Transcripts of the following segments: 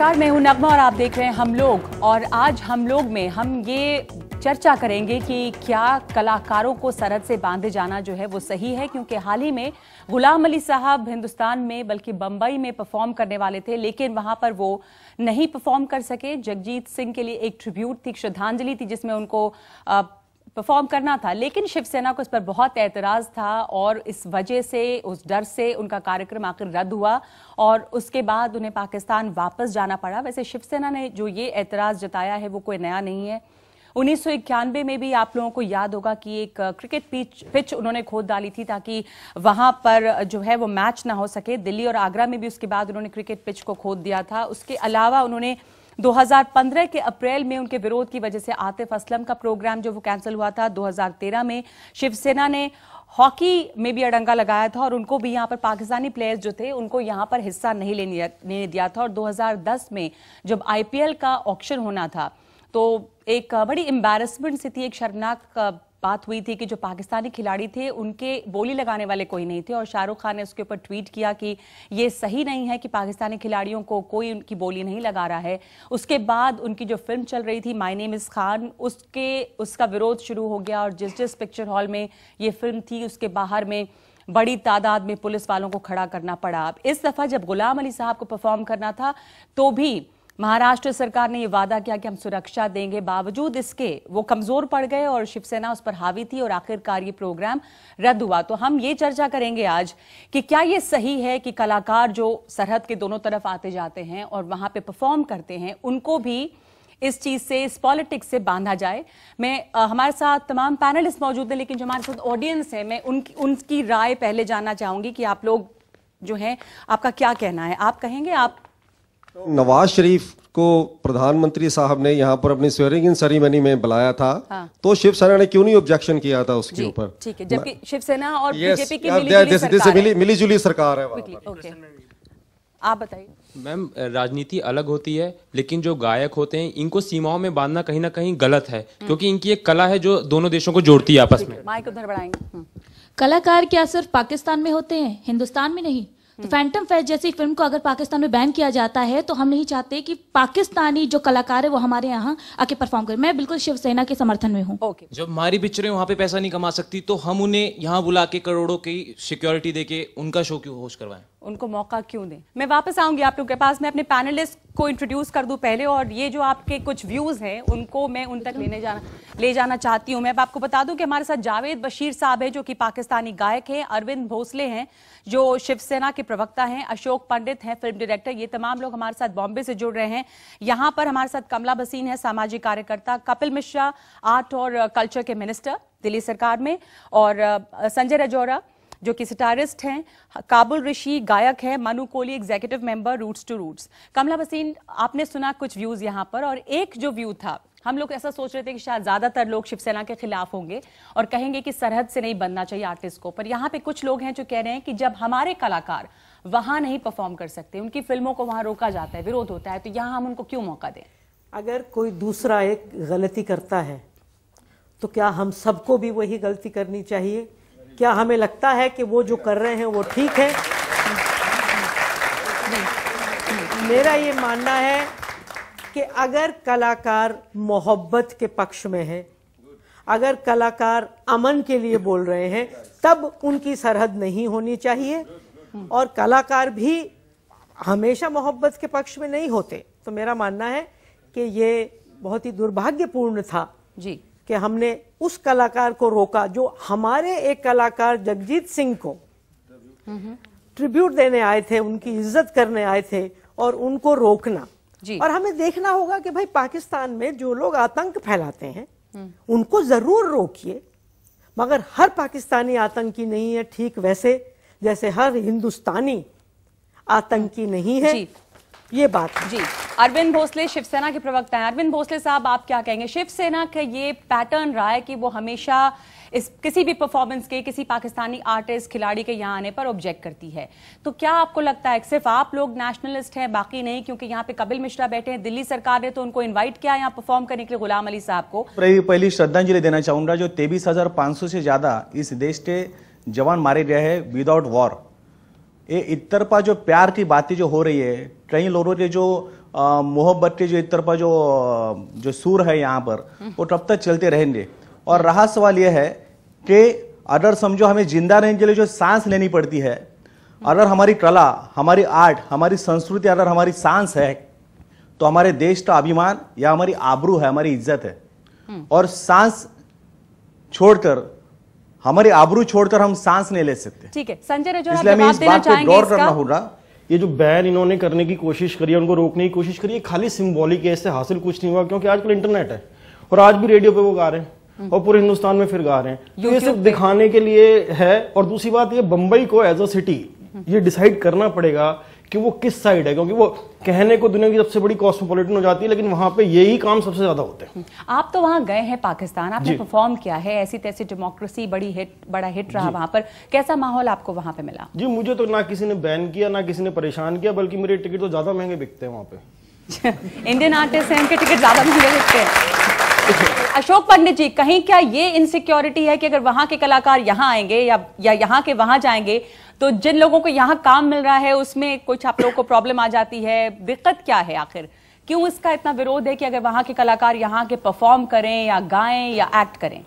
नमस्कार मैं हूं नगमा और आप देख रहे हैं हम लोग और आज हम लोग में हम ये चर्चा करेंगे कि क्या कलाकारों को सरहद से बांधे जाना जो है वो सही है क्योंकि हाल ही में गुलाम अली साहब हिंदुस्तान में बल्कि बम्बई में परफॉर्म करने वाले थे लेकिन वहां पर वो नहीं परफॉर्म कर सके जगजीत सिंह के लिए एक ट्रिब्यूट थी श्रद्धांजलि थी जिसमें उनको परफॉर्म करना था लेकिन शिवसेना को इस पर बहुत एतराज था और इस वजह से उस डर से उनका कार्यक्रम आखिर रद्द हुआ और उसके बाद उन्हें पाकिस्तान वापस जाना पड़ा वैसे शिवसेना ने जो ये एतराज जताया है वो कोई नया नहीं है उन्नीस में भी आप लोगों को याद होगा कि एक क्रिकेट पिच पिच उन्होंने खोद डाली थी ताकि वहां पर जो है वो मैच ना हो सके दिल्ली और आगरा में भी उसके बाद उन्होंने क्रिकेट पिच को खोद दिया था उसके अलावा उन्होंने 2015 के अप्रैल में उनके विरोध की वजह से आतिफ असलम का प्रोग्राम जो वो कैंसिल हुआ था 2013 में शिवसेना ने हॉकी में भी अड़ंगा लगाया था और उनको भी यहाँ पर पाकिस्तानी प्लेयर्स जो थे उनको यहाँ पर हिस्सा नहीं लेने दिया था और 2010 में जब आईपीएल का ऑक्शन होना था तो एक बड़ी एम्बेरसमेंट सी थी एक शर्मनाक बात हुई थी कि जो पाकिस्तानी खिलाड़ी थे उनके बोली लगाने वाले कोई नहीं थे और शाहरुख खान ने उसके ऊपर ट्वीट किया कि ये सही नहीं है कि पाकिस्तानी खिलाड़ियों को कोई उनकी बोली नहीं लगा रहा है उसके बाद उनकी जो फिल्म चल रही थी माय नेम इज़ खान उसके उसका विरोध शुरू हो गया और जिस जिस पिक्चर हॉल में ये फिल्म थी उसके बाहर में बड़ी तादाद में पुलिस वालों को खड़ा करना पड़ा इस दफ़ा जब गुलाम अली साहब को परफॉर्म करना था तो भी महाराष्ट्र सरकार ने यह वादा किया कि हम सुरक्षा देंगे बावजूद इसके वो कमजोर पड़ गए और शिवसेना उस पर हावी थी और आखिरकार ये प्रोग्राम रद्द हुआ तो हम ये चर्चा करेंगे आज कि क्या ये सही है कि कलाकार जो सरहद के दोनों तरफ आते जाते हैं और वहां पे परफॉर्म करते हैं उनको भी इस चीज से इस पॉलिटिक्स से बांधा जाए मैं आ, हमारे साथ तमाम पैनलिस्ट मौजूद हैं लेकिन जो हमारे साथ ऑडियंस है मैं उनकी उनकी राय पहले जानना चाहूंगी कि आप लोग जो है आपका क्या कहना है आप कहेंगे आप नवाज शरीफ को प्रधानमंत्री साहब ने यहाँ पर अपनी स्वेरिंग इन सेरेमनी में बुलाया था हाँ। तो शिवसेना ने क्यों नहीं ऑब्जेक्शन किया था उसके ऊपर ठीक है जबकि शिवसेना और बीजेपी की मिली, जुली सरकार है आप बताइए मैम राजनीति अलग होती है लेकिन जो गायक होते हैं इनको सीमाओं में बांधना कहीं ना कहीं गलत है हम्म। क्योंकि इनकी एक कला है जो दोनों देशों को जोड़ती है आपस में माइक उधर बढ़ाएंगे हम्म। कलाकार क्या सिर्फ पाकिस्तान में होते हैं हिंदुस्तान में नहीं तो फैंटम फेस्ट जैसी फिल्म को अगर पाकिस्तान में बैन किया जाता है तो हम नहीं चाहते कि पाकिस्तानी जो कलाकार है वो हमारे यहाँ आके परफॉर्म करें मैं बिल्कुल शिवसेना के समर्थन में हूँ okay. जब हमारी पिक्चरें वहाँ पे पैसा नहीं कमा सकती तो हम उन्हें यहाँ बुला के करोड़ों की सिक्योरिटी दे के उनका शो क्यों होश करवाएं उनको मौका क्यों दें मैं वापस आऊंगी आप लोगों के पास मैं अपने पैनलिस्ट को इंट्रोड्यूस कर दूं पहले और ये जो आपके कुछ व्यूज हैं उनको मैं उन तक लेने जाना ले जाना चाहती हूं मैं अब आपको बता दूं कि हमारे साथ जावेद बशीर साहब है जो कि पाकिस्तानी गायक हैं अरविंद भोसले हैं जो शिवसेना के प्रवक्ता हैं अशोक पंडित हैं फिल्म डायरेक्टर ये तमाम लोग हमारे साथ बॉम्बे से जुड़ रहे हैं यहाँ पर हमारे साथ कमला बसीन है सामाजिक कार्यकर्ता कपिल मिश्रा आर्ट और कल्चर के मिनिस्टर दिल्ली सरकार में और संजय रजौरा जो कि सिटारिस्ट हैं काबुल ऋषि गायक हैं Manu Kohli executive member roots to roots Kamla Bhasin आपने सुना कुछ व्यूज़ यहाँ पर और एक जो व्यू था हम लोग ऐसा सोच रहे थे कि शायद ज़्यादातर लोग शिवसेना के खिलाफ होंगे और कहेंगे कि सरहद से नहीं बनना चाहिए आर्टिस्ट को पर यहाँ पे कुछ लोग हैं जो कह रहे हैं कि जब हमारे कलाकार वहां नहीं परफॉर्म कर सकते उनकी फिल्मों को वहां रोका जाता है विरोध होता है तो यहाँ हम उनको क्यों मौका दें अगर कोई दूसरा एक गलती करता है तो क्या हम सबको भी वही गलती करनी चाहिए क्या हमें लगता है कि वो जो कर रहे हैं वो ठीक है मेरा ये मानना है कि अगर कलाकार मोहब्बत के पक्ष में है अगर कलाकार अमन के लिए बोल रहे हैं तब उनकी सरहद नहीं होनी चाहिए और कलाकार भी हमेशा मोहब्बत के पक्ष में नहीं होते तो मेरा मानना है कि ये बहुत ही दुर्भाग्यपूर्ण था जी कि हमने उस कलाकार को रोका जो हमारे एक कलाकार जगजीत सिंह को ट्रिब्यूट देने आए थे उनकी इज्जत करने आए थे और उनको रोकना जी। और हमें देखना होगा कि भाई पाकिस्तान में जो लोग आतंक फैलाते हैं हम्म। उनको जरूर रोकिए मगर हर पाकिस्तानी आतंकी नहीं है ठीक वैसे जैसे हर हिंदुस्तानी आतंकी नहीं है ये बात जी अरविंद भोसले शिवसेना के प्रवक्ता हैं अरविंद भोसले साहब आप क्या कहेंगे शिवसेना का ये पैटर्न रहा है कि वो हमेशा इस किसी भी परफॉर्मेंस के किसी पाकिस्तानी आर्टिस्ट खिलाड़ी के यहाँ आने पर ऑब्जेक्ट करती है तो क्या आपको लगता है सिर्फ आप लोग नेशनलिस्ट हैं बाकी नहीं क्योंकि यहाँ पे कपिल मिश्रा बैठे हैं दिल्ली सरकार ने तो उनको इन्वाइट किया यहाँ परफॉर्म करने के लिए गुलाम अली साहब को पहली श्रद्धांजलि देना चाहूंगा जो तेईस से ज्यादा इस देश के जवान मारे गए हैं विदाउट वॉर ये इतर पर जो प्यार की बातें जो हो रही है कई लोगों के जो मोहब्बत के जो एक तरफा जो जो सुर है यहाँ पर हम्म। वो तब तक चलते रहेंगे और रहा सवाल यह है कि अगर समझो हमें जिंदा रहने के लिए जो सांस लेनी पड़ती है हम्म। अगर हमारी कला हमारी आर्ट हमारी संस्कृति अगर हमारी सांस है तो हमारे देश का अभिमान या हमारी आबरू है हमारी इज्जत है हम्म। और सांस छोड़कर हमारी आबरू छोड़कर हम सांस नहीं ले सकते ठीक है संजय इसलिए हमें इस बात पर गौर करना होगा ये जो बैन इन्होंने करने की कोशिश करी है उनको रोकने की कोशिश करी है खाली सिम्बॉलिक है इससे हासिल कुछ नहीं हुआ क्योंकि आजकल इंटरनेट है और आज भी रेडियो पे वो गा रहे हैं और पूरे हिंदुस्तान में फिर गा रहे हैं तो ये सिर्फ दिखाने के लिए है और दूसरी बात ये बम्बई को एज अ सिटी ये डिसाइड करना पड़ेगा कि वो किस साइड है क्योंकि वो कहने को दुनिया की सबसे बड़ी कॉस्मोपॉलिटन हो जाती है लेकिन वहां पे यही काम सबसे ज्यादा होते हैं हम्म। आप तो वहां गए हैं पाकिस्तान आपने परफॉर्म किया है ऐसी तैसी डेमोक्रेसी बड़ी हिट बड़ा हिट रहा वहां पर कैसा माहौल आपको वहां पे मिला जी मुझे तो ना किसी ने बैन किया ना किसी ने परेशान किया बल्कि मेरे टिकट तो ज्यादा महंगे बिकते हैं वहां पे इंडियन आर्टिस्ट हैं उनके टिकट ज्यादा महंगे बिकते हैं अशोक पंडित जी कहीं क्या ये इनसिक्योरिटी है कि अगर वहां के कलाकार यहाँ आएंगे या या यहाँ के वहां जाएंगे तो जिन लोगों को यहाँ काम मिल रहा है उसमें कुछ आप लोगों को प्रॉब्लम आ जाती है दिक्कत क्या है आखिर क्यों इसका इतना विरोध है कि अगर वहां के कलाकार यहाँ के परफॉर्म करें या गाएं या एक्ट करें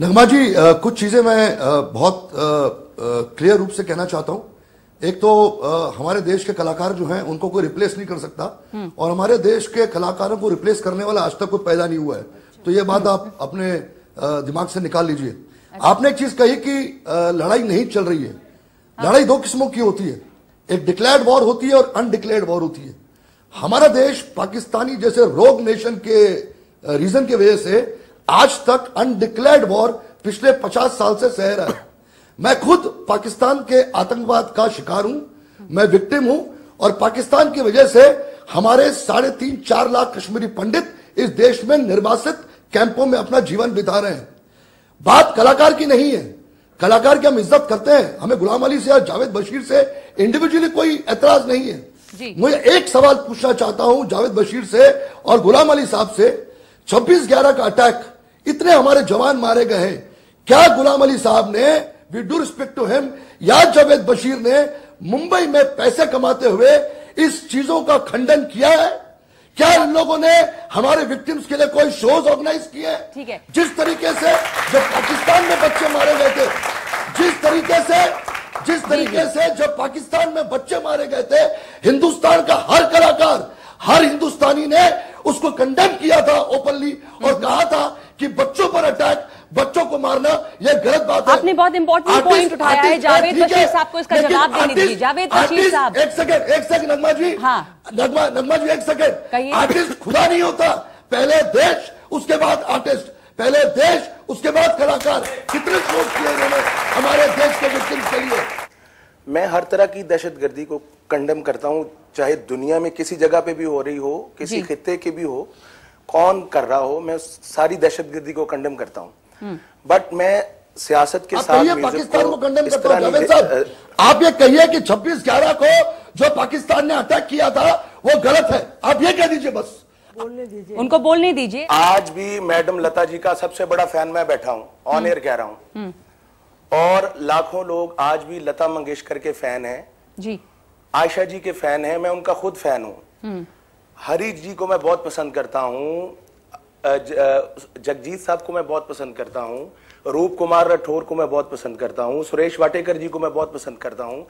नगमा जी आ, कुछ चीजें मैं आ, बहुत क्लियर रूप से कहना चाहता हूँ एक तो आ, हमारे देश के कलाकार जो हैं उनको कोई रिप्लेस नहीं कर सकता हम्म। और हमारे देश के कलाकारों को रिप्लेस करने वाला आज तक कोई पैदा नहीं हुआ है तो ये बात आप अपने दिमाग से निकाल लीजिए आपने एक चीज कही कि लड़ाई नहीं चल रही है हाँ। लड़ाई दो किस्मों की होती है एक डिक्लेयर्ड वॉर होती है और अनडिक्लेयर्ड वॉर होती है हमारा देश पाकिस्तानी जैसे रोग नेशन के रीजन के वजह से आज तक अनडिक्लेयर्ड वॉर पिछले पचास साल से सह रहा है मैं खुद पाकिस्तान के आतंकवाद का शिकार हूं मैं विक्टिम हूं और पाकिस्तान की वजह से हमारे साढ़े तीन चार लाख कश्मीरी पंडित इस देश में निर्वासित कैंपों में अपना जीवन बिता रहे हैं बात कलाकार की नहीं है कलाकार की हम इज्जत करते हैं हमें गुलाम अली से और जावेद बशीर से इंडिविजुअली कोई एतराज नहीं है मुझे एक सवाल पूछना चाहता हूं जावेद बशीर से और गुलाम अली साहब से छब्बीस ग्यारह का अटैक इतने हमारे जवान मारे गए हैं क्या गुलाम अली साहब ने with due respect to him या जावेद बशीर ने मुंबई में पैसे कमाते हुए इस चीजों का खंडन किया है क्या इन लोगों ने हमारे विक्टिम्स के लिए कोई शोज ऑर्गेनाइज किए ठीक है जिस तरीके से जब पाकिस्तान में बच्चे मारे गए थे जिस तरीके से जिस तरीके से जब पाकिस्तान में बच्चे मारे गए थे हिंदुस्तान का हर कलाकार हर हिंदुस्तानी ने उसको कंडेम किया था ओपनली और हम्म। कहा था कि बच्चों पर अटैक बच्चों को मारना ये गलत बात है आपने बहुत इंपॉर्टेंट पॉइंट उठाया है जावेद बशीर साहब को इसका जवाब देने दीजिए जावेद बशीर साहब एक सेकंड एक सेकंड नगमा जी हाँ नगमा नगमा जी एक सेकंड आर्टिस्ट खुदा नहीं होता पहले देश उसके बाद आर्टिस्ट पहले देश उसके बाद कलाकार कितने शोध किए उन्होंने हमारे देश के विक्टिम्स के लिए मैं हर तरह की दहशतगर्दी को कंडम करता हूं चाहे दुनिया में किसी जगह पे भी हो रही हो किसी खत्ते के भी हो कौन कर रहा हो मैं सारी दहशतगर्दी को कंडम करता हूं बट हम्म। मैं सियासत के साथ पाकिस्तान को कंडेम करता हूं साहब आप ये कहिए कि 26 ग्यारह को जो पाकिस्तान ने अटैक किया था वो गलत है आप ये कह दीजिए बस बोलने दीजिए उनको बोलने दीजिए आज भी मैडम लता जी का सबसे बड़ा फैन मैं बैठा हूँ ऑन एयर कह रहा हूँ हम्म। और लाखों लोग आज भी लता मंगेशकर के फैन हैं जी आयशा जी के फैन हैं मैं उनका खुद फैन हूँ हम्म। हरीश जी को मैं बहुत पसंद करता हूँ जगजीत साहब को मैं बहुत पसंद करता हूँ रूप कुमार राठौर को मैं बहुत पसंद करता हूँ सुरेश वाटेकर जी को मैं बहुत पसंद करता हूँ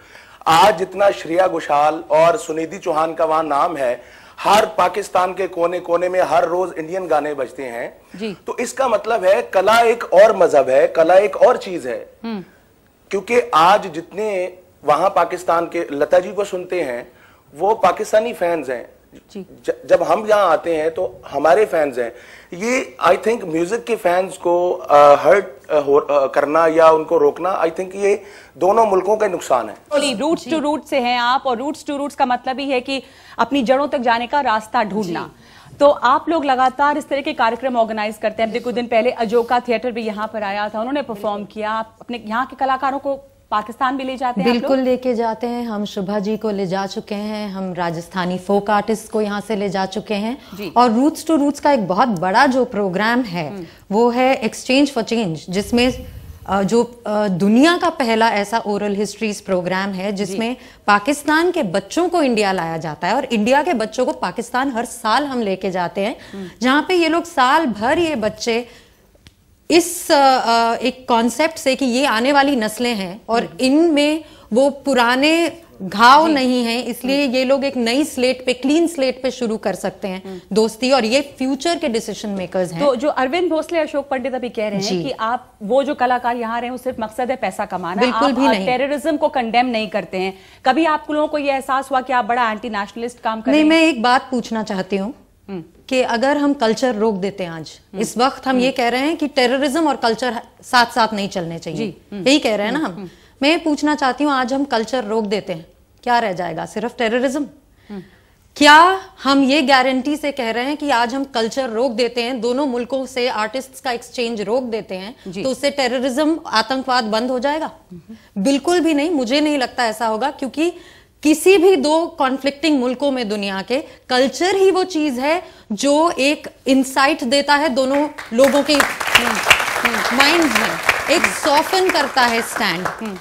आज जितना श्रेया घोषाल और सुनिधि चौहान का वहां नाम है हर पाकिस्तान के कोने कोने में हर रोज इंडियन गाने बजते हैं जी। तो इसका मतलब है कला एक और मजहब है कला एक और चीज है हम्म। क्योंकि आज जितने वहां पाकिस्तान के लता जी को सुनते हैं वो पाकिस्तानी फैंस हैं ज, जब हम यहाँ आते हैं तो हमारे फैंस हैं ये आई थिंक म्यूजिक के फैंस को हर्ट uh, uh, करना या उनको रोकना आई थिंक ये दोनों मुल्कों का नुकसान है रूट्स टू रूट से हैं आप और रूट्स टू रूट्स का मतलब ही है कि अपनी जड़ों तक जाने का रास्ता ढूंढना तो आप लोग लगातार इस तरह के कार्यक्रम ऑर्गेनाइज करते हैं अभी कुछ दिन पहले अजोका थिएटर भी यहाँ पर आया था उन्होंने परफॉर्म किया अपने यहाँ के कलाकारों को पाकिस्तान भी ले जाते हैं बिल्कुल लेके जाते हैं हम शुभा जी को ले जा चुके हैं हम राजस्थानी फोक आर्टिस्ट को यहाँ से ले जा चुके हैं और रूट्स टू रूट्स का एक बहुत बड़ा जो प्रोग्राम है हम्म। वो है एक्सचेंज फॉर चेंज जिसमें जो दुनिया का पहला ऐसा ओरल हिस्ट्रीज प्रोग्राम है जिसमें पाकिस्तान के बच्चों को इंडिया लाया जाता है और इंडिया के बच्चों को पाकिस्तान हर साल हम लेके जाते हैं हम्म। जहां पे ये लोग साल भर ये बच्चे इस एक कॉन्सेप्ट से कि ये आने वाली नस्लें हैं और हम्म। इनमें वो पुराने घाव नहीं है इसलिए हम्म। ये लोग एक नई स्लेट पे क्लीन स्लेट पे शुरू कर सकते हैं हम्म। दोस्ती और ये फ्यूचर के डिसीजन मेकर्स हैं तो जो अरविंद भोसले अशोक पंडित अभी कह रहे हैं कि आप वो जो कलाकार यहाँ रहे वो सिर्फ मकसद है पैसा कमाना बिल्कुल भी नहीं टेररिज्म को कंडेम नहीं करते हैं कभी आप लोगों को ये एहसास हुआ कि आप बड़ा एंटी नेशनलिस्ट काम कर नहीं मैं एक बात पूछना चाहती हूँ कि अगर हम कल्चर रोक देते हैं आज इस वक्त हम ये कह रहे हैं कि टेररिज्म और कल्चर साथ साथ नहीं चलने चाहिए यही कह रहे हैं ना हम मैं पूछना चाहती हूँ आज हम कल्चर रोक देते हैं क्या रह जाएगा सिर्फ टेररिज्म क्या हम ये गारंटी से कह रहे हैं कि आज हम कल्चर रोक देते हैं दोनों मुल्कों से आर्टिस्ट्स का एक्सचेंज रोक देते हैं तो उससे टेररिज्म आतंकवाद बंद हो जाएगा बिल्कुल भी नहीं मुझे नहीं लगता ऐसा होगा क्योंकि किसी भी दो कॉन्फ्लिक्टिंग मुल्कों में दुनिया के कल्चर ही वो चीज है जो एक इंसाइट देता है दोनों लोगों के माइंड हम्म, हम्म, में एक सॉफन करता है स्टैंड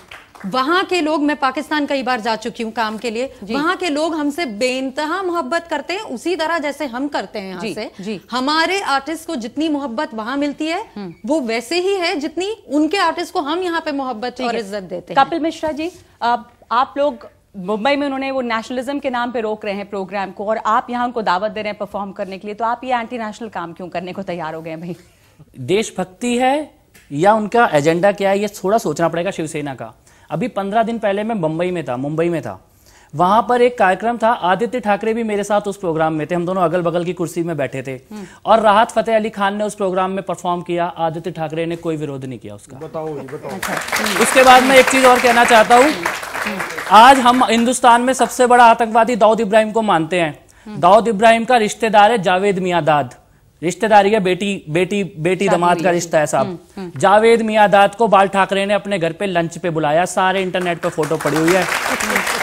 वहां के लोग मैं पाकिस्तान कई बार जा चुकी हूँ काम के लिए वहां के लोग हमसे बेनतहा मोहब्बत करते हैं उसी तरह जैसे हम करते हैं जी, से जी, हमारे आर्टिस्ट को जितनी मोहब्बत वहां मिलती है हम्म। वो वैसे ही है जितनी उनके आर्टिस्ट को हम यहाँ पे मोहब्बत और इज्जत देते हैं कपिल मिश्रा जी आप लोग मुंबई में उन्होंने वो नेशनलिज्म के नाम पे रोक रहे हैं प्रोग्राम को और आप यहाँ उनको दावत दे रहे हैं परफॉर्म करने के लिए तो आप ये एंटी नेशनल काम क्यों करने को तैयार हो गए भाई देशभक्ति है या उनका एजेंडा क्या है ये थोड़ा सोचना पड़ेगा शिवसेना का अभी पंद्रह दिन पहले मैं मुंबई में था मुंबई में था वहां पर एक कार्यक्रम था आदित्य ठाकरे भी मेरे साथ उस प्रोग्राम में थे हम दोनों अगल बगल की कुर्सी में बैठे थे हम्म। और राहत फतेह अली खान ने उस प्रोग्राम में परफॉर्म किया आदित्य ठाकरे ने कोई विरोध नहीं किया उसका बताओ अच्छा। उसके बाद मैं एक चीज और कहना चाहता हूँ आज हम हिंदुस्तान में सबसे बड़ा आतंकवादी दाऊद इब्राहिम को मानते हैं हम्म। दाऊद इब्राहिम का रिश्तेदार है जावेद मियादाद रिश्तेदारी है बेटी बेटी बेटी दमाद का रिश्ता है साहब हम्म, हम्म। जावेद मियादाद को बाल ठाकरे ने अपने घर पे लंच पे बुलाया सारे इंटरनेट पे फोटो पड़ी हुई है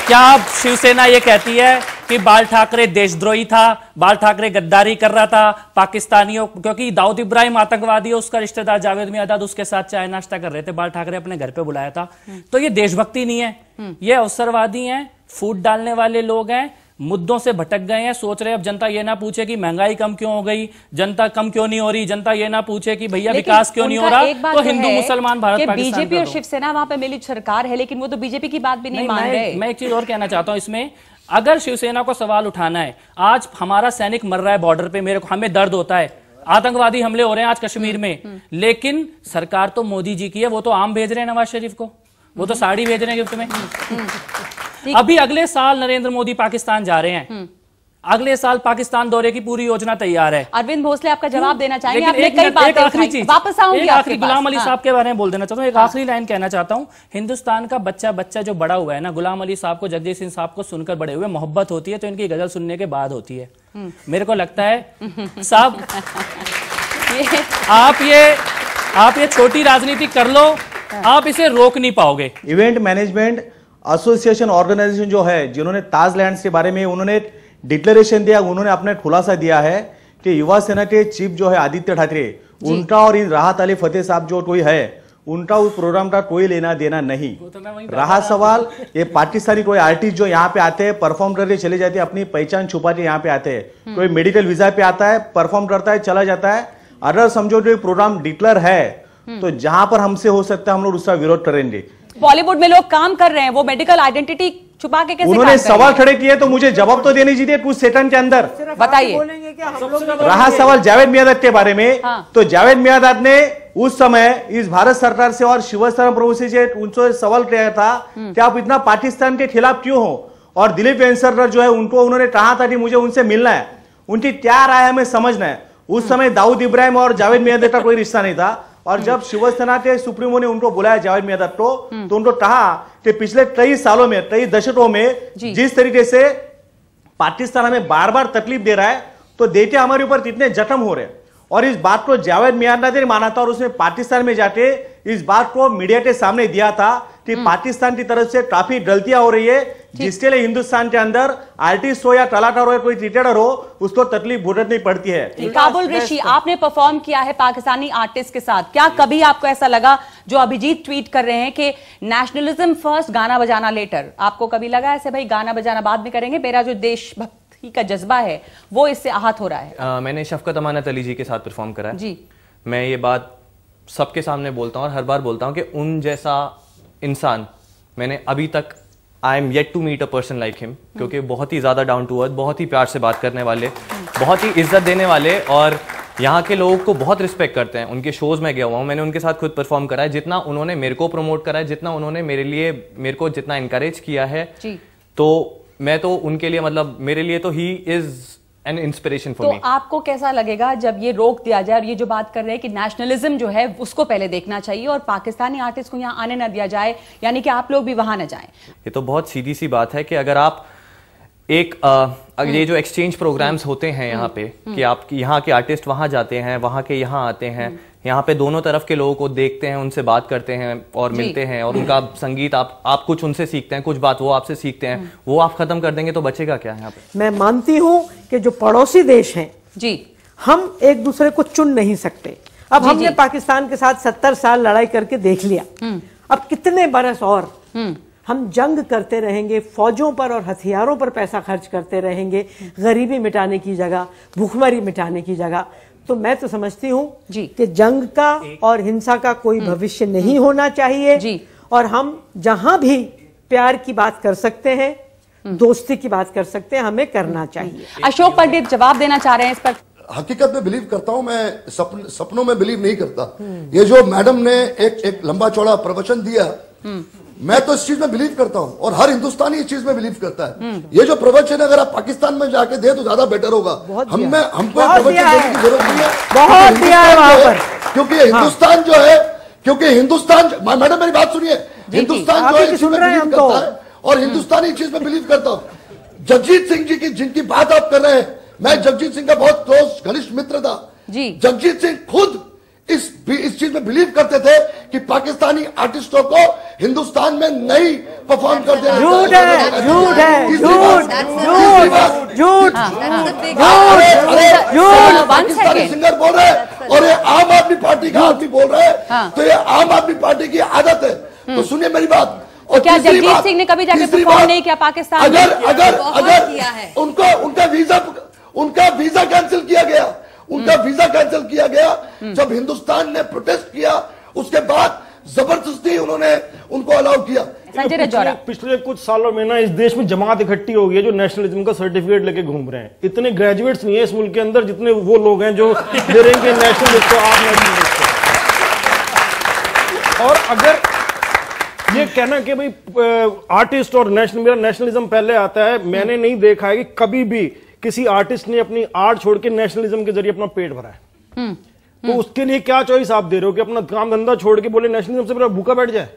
क्या शिवसेना ये कहती है कि बाल ठाकरे देशद्रोही था बाल ठाकरे गद्दारी कर रहा था पाकिस्तानियों क्योंकि दाऊद इब्राहिम आतंकवादी है उसका रिश्तेदार जावेद मियादाद उसके साथ चाय नाश्ता कर रहे थे बाल ठाकरे अपने घर पे बुलाया था हम्म। तो ये देशभक्ति नहीं है ये अवसरवादी है फूट डालने वाले लोग हैं मुद्दों से भटक गए हैं सोच रहे अब जनता ये ना पूछे कि महंगाई कम क्यों हो गई जनता कम क्यों नहीं हो रही जनता ये ना पूछे कि भैया विकास क्यों नहीं हो रहा तो, तो हिंदू मुसलमान भारत बीजेपी और शिवसेना वहां पे मिली सरकार है लेकिन वो तो बीजेपी की बात भी नहीं, मान रहे मैं एक चीज और कहना चाहता हूँ इसमें अगर शिवसेना को सवाल उठाना है आज हमारा सैनिक मर रहा है बॉर्डर पे मेरे को हमें दर्द होता है आतंकवादी हमले हो रहे हैं आज कश्मीर में हम्म, हम्म। लेकिन सरकार तो मोदी जी की है वो तो आम भेज रहे हैं नवाज शरीफ को वो तो साड़ी भेज रहे हैं गिफ्ट में हम्म, अभी अगले साल नरेंद्र मोदी पाकिस्तान जा रहे हैं हम्म। अगले साल पाकिस्तान दौरे की पूरी योजना तैयार है अरविंद भोसले आपका जवाब हम्म। देना चाहेंगे आखिरी गुलाम अली हाँ। साहब के बारे में बोल देना चाहता हूँ एक हाँ। आखिरी लाइन कहना चाहता हूँ हिंदुस्तान का बच्चा बच्चा जो बड़ा हुआ है ना गुलाम अली साहब को जगदीश सिंह साहब को सुनकर बड़े हुए मोहब्बत होती है तो इनकी गजल सुनने के बाद होती है हम्म। मेरे को लगता है साहब आप ये आप ये छोटी राजनीति कर लो हाँ। आप इसे रोक नहीं पाओगे इवेंट मैनेजमेंट एसोसिएशन ऑर्गेनाइजेशन जो है जिन्होंने ताज लैंड के बारे में उन्होंने डिक्लेरेशन दिया उन्होंने अपने खुलासा दिया है कि युवा सेना के चीफ जो है आदित्य ठाकरे उनका और राहत अली फतेह साहब जो कोई है उनका उस प्रोग्राम का कोई लेना देना नहीं तो रहा सवाल ये पाकिस्तानी कोई आर्टिस्ट जो यहाँ पे आते हैं परफॉर्म करके चले जाते हैं अपनी पहचान छुपा के यहाँ पे आते हैं हम्म। कोई मेडिकल वीजा पे आता है परफॉर्म करता है चला जाता है अगर समझो जो प्रोग्राम डिक्लेयर है हम्म। तो जहां पर हमसे हो सकता है हम लोग उसका विरोध करेंगे बॉलीवुड में लोग काम कर रहे हैं वो मेडिकल आइडेंटिटी छुपा के कैसे उन्होंने सवाल खड़े किए तो मुझे जवाब तो देने दीजिए कुछ सेकंड के अंदर बताइए रहा सवाल जावेद मियादत के बारे में हाँ। तो जावेद मियादत ने उस समय इस भारत सरकार से और शिवस्थान प्रभु से जो उनसे सवाल किया था हम्म। कि आप इतना पाकिस्तान के खिलाफ क्यों हो और दिलीप वेंसरकर जो है उनको उन्होंने कहा था कि मुझे उनसे मिलना है उनकी क्या राय हमें समझना है उस हम्म। समय दाऊद इब्राहिम और जावेद मियादाद का कोई रिश्ता नहीं था और जब शिवसेना के सुप्रीमो ने उनको बुलाया जावेद मेहदत को हम्म। तो उनको कहा कि पिछले कई सालों में कई दशकों में जिस तरीके से पाकिस्तान हमें बार बार तकलीफ दे रहा है तो देखे हमारे ऊपर कितने जख्म हो रहे हैं और इस बात को जावेद मियां नजर माना था और उसने पाकिस्तान में जाके इस बात को मीडिया के सामने दिया था कि हम्म। पाकिस्तान की तरफ से काफी गलतियां हो रही है जिसके लिए हिंदुस्तान के अंदर आर्टिस्ट हो या कलाकार हो या कोई क्रिकेटर हो उसको तकलीफ भुगतनी पड़ती है काबुल ऋषि आपने परफॉर्म किया है पाकिस्तानी आर्टिस्ट के साथ क्या कभी आपको ऐसा लगा जो अभिजीत ट्वीट कर रहे हैं कि नेशनलिज्म फर्स्ट गाना बजाना लेटर आपको कभी लगा ऐसे भाई गाना बजाना बाद में करेंगे मेरा जो देशभक्त ही का जज्बा है वो इससे आहत हो रहा है आ, मैंने शफकत अमानत अली जी के साथ परफॉर्म करा है जी मैं ये बात सबके सामने बोलता हूँ और हर बार बोलता हूँ कि उन जैसा इंसान मैंने अभी तक I am yet to meet a person like him क्योंकि बहुत ही ज़्यादा डाउन टू अर्थ बहुत ही प्यार से बात करने वाले बहुत ही इज्जत देने वाले और यहाँ के लोगों को बहुत रिस्पेक्ट करते हैं उनके शोज़ में गया हुआ हूँ मैंने उनके साथ खुद परफॉर्म करा है जितना उन्होंने मेरे को प्रमोट करा है जितना उन्होंने मेरे लिए मेरे को जितना इनक्रेज किया है तो मैं तो उनके लिए मतलब मेरे लिए तो he is an inspiration for me आपको कैसा लगेगा जब ये रोक दिया जाए और ये जो बात कर रहे हैं कि नेशनलिज्म जो है उसको पहले देखना चाहिए और पाकिस्तानी आर्टिस्ट को यहाँ आने ना दिया जाए यानी कि आप लोग भी वहां ना जाए ये तो बहुत सीधी सी बात है कि अगर आप एक आ, ये जो एक्सचेंज प्रोग्राम्स हम्म। होते हैं यहाँ हम्म। पे कि हम्म। आप यहाँ के आर्टिस्ट वहाँ जाते हैं वहाँ के यहाँ आते हैं यहाँ पे दोनों तरफ के लोगों को देखते हैं उनसे बात करते हैं और मिलते हैं और उनका संगीत आप आप कुछ उनसे सीखते हैं कुछ बात वो आपसे सीखते हैं हम्म। वो आप खत्म कर देंगे तो बचेगा क्या यहाँ पे मैं मानती हूँ कि जो पड़ोसी देश हैं जी हम एक दूसरे को चुन नहीं सकते अब जी, हमने जी। पाकिस्तान के साथ सत्तर साल लड़ाई करके देख लिया हम्म। अब कितने बरस और हम्म। हम जंग करते रहेंगे फौजों पर और हथियारों पर पैसा खर्च करते रहेंगे गरीबी मिटाने की जगह भूखमरी मिटाने की जगह तो मैं तो समझती हूँ कि जंग का और हिंसा का कोई हम्म। भविष्य नहीं होना चाहिए जी। और हम जहां भी प्यार की बात कर सकते हैं हम्म। दोस्ती की बात कर सकते हैं हमें करना हम्म। चाहिए अशोक पंडित जवाब देना चाह रहे हैं इस पर हकीकत में बिलीव करता हूं मैं सपन, सपनों में बिलीव नहीं करता ये जो मैडम ने एक एक लंबा चौड़ा प्रवचन दिया मैं तो इस चीज में बिलीव करता हूं और हर हिंदुस्तानी इस चीज में बिलीव करता है ये जो प्रवचन अगर आप पाकिस्तान में जाके दे तो ज्यादा बेटर होगा हम में हमको प्रवचन देने की जरूरत नहीं है बहुत क्योंकि हाँ। हिंदुस्तान जो है क्योंकि हिंदुस्तान मैडम मेरी बात सुनिए हिंदुस्तान जो है तो तो। है और हम्म। हिंदुस्तानी इस चीज में बिलीव करता हूँ जगजीत सिंह जी की जिनकी बात आप कर रहे हैं मैं जगजीत सिंह का बहुत क्लोज घनिष्ठ मित्र था जगजीत सिंह खुद इस इस चीज में बिलीव करते थे कि पाकिस्तानी आर्टिस्टों को हिंदुस्तान में नहीं परफॉर्म कर दे झूठ है झूठ है झूठ झूठ हाँ, झूठ पाकिस्तानी सिंगर बोल रहे और ये आम आदमी पार्टी का आदमी बोल रहे हैं हाँ। तो ये आम आदमी पार्टी की आदत है तो हम्म। सुनिए मेरी बात तो और क्या जगजीत सिंह ने कभी जाकर परफॉर्म नहीं किया पाकिस्तान अगर अगर अगर उनको उनका वीजा उनका वीजा कैंसिल किया गया उनका वीजा कैंसिल किया गया जब हिंदुस्तान ने प्रोटेस्ट किया उसके बाद जबरदस्ती उन्होंने उनको अलाउ किया पिछले, पिछले कुछ सालों में ना इस देश में जमात इकट्ठी हो गई है जो नेशनलिज्म का सर्टिफिकेट लेके घूम रहे हैं इतने ग्रेजुएट्स नहीं है इस मुल्क के अंदर जितने वो लोग हैं जो दे रहे हैं नेशनलिस्ट को तो आप नेशनलिस्ट और अगर ये कहना कि भाई आर्टिस्ट और नेशनल मेरा नेशनलिज्म पहले आता है मैंने नहीं देखा है कि कभी भी किसी आर्टिस्ट ने अपनी आर्ट छोड़ के नेशनलिज्म के जरिए अपना पेट भरा है हम्म, तो हम्म। उसके लिए क्या चॉइस आप दे रहे हो कि अपना काम धंधा छोड़ के बोले नेशनलिज्म से मेरा भूखा बैठ जाए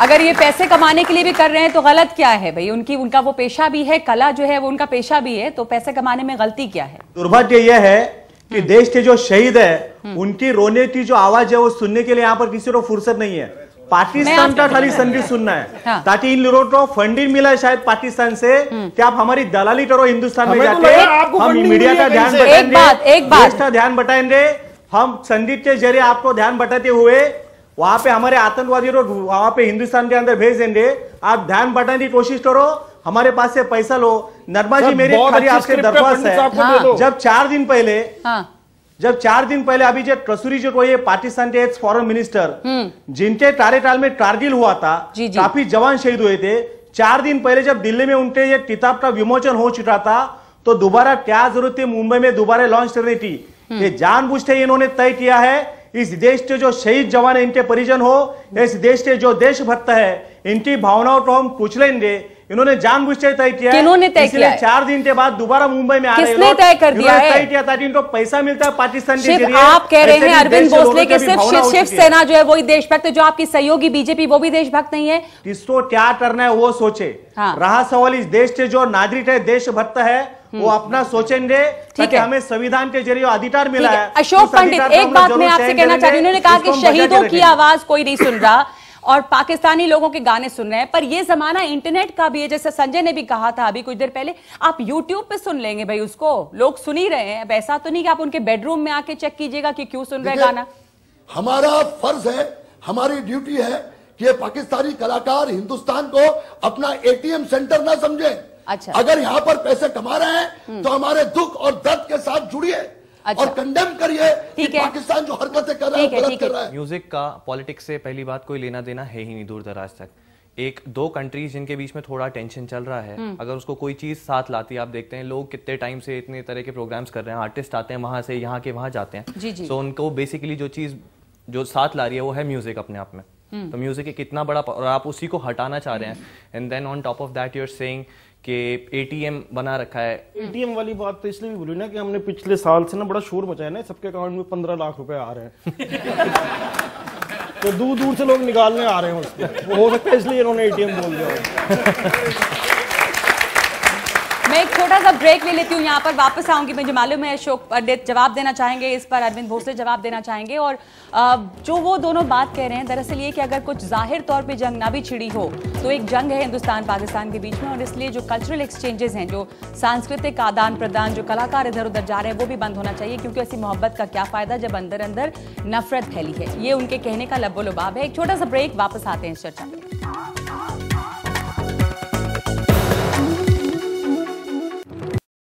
अगर ये पैसे कमाने के लिए भी कर रहे हैं तो गलत क्या है भाई उनकी उनका वो पेशा भी है कला जो है वो उनका पेशा भी है तो पैसे कमाने में गलती क्या है दुर्भाग्य यह है कि हम्म। देश के जो शहीद है उनकी रोने की जो आवाज है वो सुनने के लिए यहाँ पर किसी को फुर्सत नहीं है पाकिस्तान का खाली संधि सुनना है हाँ। ताकि इन लोगों को फंडिंग मिला है शायद पाकिस्तान से हम्म। कि आप हमारी दलाली करो हिंदुस्तान में तो जाते हम मीडिया का ध्यान बताएंगे ध्यान बताएंगे हम संदीप के जरिए आपको ध्यान बताते हुए वहां पे हमारे आतंकवादी को वहां पे हिंदुस्तान के अंदर भेज देंगे आप ध्यान बताने की कोशिश करो हमारे पास से पैसा लो नर्मा जी मेरी खाली आपसे दरख्वास्त है जब चार दिन पहले हाँ। जब चार दिन पहले अभी जो कसूरी जो ये पाकिस्तान के एक फॉरेन मिनिस्टर जिनके कार्यकाल में कारगिल हुआ था काफी जवान शहीद हुए थे चार दिन पहले जब दिल्ली में उनके ये किताब का विमोचन हो चुका था तो दोबारा क्या जरूरत थी मुंबई में दोबारा लॉन्च करने की हम्म। ये जान जानबूझते इन्होंने तय किया है इस देश के जो शहीद जवान इनके परिजन हो इस देश के जो देश भक्त है इनकी भावनाओं को हम कुछ लेंगे इन्होंने जान बुझे तय किया इन्होंने चार दिन के बाद दोबारा मुंबई में आ किसने तय कर दिया है तय किया ताकि इनको पैसा मिलता है पाकिस्तान के जरिए आप कह रहे हैं अरविंद भोसले के सिर्फ शिवसेना जो है वही देशभक्त जो आपकी सहयोगी बीजेपी वो भी देशभक्त नहीं है किसको क्या करना है वो सोचे हाँ। रहा सवाल इस देश के जो नागरिक है देशभक्त है वो अपना सोचेंगे ताकि हमें संविधान के जरिए अधिकार मिला है अशोक पंडित एक बात मैं आपसे कहना चाहती हूँ उन्होंने कहा कि शहीदों की आवाज कोई नहीं सुन रहा और पाकिस्तानी लोगों के गाने सुन रहे हैं पर ये जमाना इंटरनेट का भी है जैसे संजय ने भी कहा था अभी कुछ देर पहले आप यूट्यूब पे सुन लेंगे भाई उसको लोग सुन ही रहे हैं अब ऐसा तो नहीं कि आप उनके बेडरूम में आके चेक कीजिएगा कि क्यों सुन रहे गाना हमारा फर्ज है हमारी ड्यूटी है कि ये पाकिस्तानी कलाकार हिंदुस्तान को अपना एटीएम सेंटर ना समझे अच्छा अगर यहाँ पर पैसे कमा रहे हैं हम्म। तो हमारे दुख और दर्द के साथ जुड़िए अच्छा। और कंडेम करिए कि पाकिस्तान जो हरकतें कर रहा है गलत कर रहा है म्यूजिक का पॉलिटिक्स से पहली बात कोई लेना देना है ही नहीं दूर दराज तक एक दो कंट्रीज जिनके बीच में थोड़ा टेंशन चल रहा है हम्म। अगर उसको कोई चीज साथ लाती है आप देखते हैं लोग कितने टाइम से इतने तरह के प्रोग्राम्स कर रहे हैं आर्टिस्ट आते हैं वहां से यहाँ के वहां जाते हैं जी जी। उनको बेसिकली जो चीज जो साथ ला रही है वो है म्यूजिक अपने आप में हम्म। तो म्यूजिक एक इतना बड़ा और आप उसी को हटाना चाह रहे हैं and then on top of that you're saying कि एटीएम बना रखा है एटीएम वाली बात तो इसलिए भी बोली ना कि हमने पिछले साल से ना बड़ा शोर मचाया ना सबके अकाउंट में पंद्रह लाख रुपए आ रहे हैं तो दूर दूर से लोग निकालने आ रहे हैं उसको हो सकता है इसलिए इन्होंने एटीएम बोल दिया सा ब्रेक ले लेती हूँ यहाँ पर वापस आऊंगी मुझे मालूम है अशोक पंडित जवाब देना चाहेंगे इस पर अरविंद भोसले जवाब देना चाहेंगे और जो वो दोनों बात कह रहे हैं दरअसल ये कि अगर कुछ जाहिर तौर पे जंग ना भी छिड़ी हो तो एक जंग है हिंदुस्तान पाकिस्तान के बीच में और इसलिए जो कल्चरल एक्सचेंजेस हैं जो सांस्कृतिक आदान प्रदान जो कलाकार इधर उधर जा रहे हैं वो भी बंद होना चाहिए क्योंकि ऐसी मोहब्बत का क्या फायदा जब अंदर अंदर नफरत फैली है ये उनके कहने का लब्बो है एक छोटा सा ब्रेक वापस आते हैं इस चर्चा में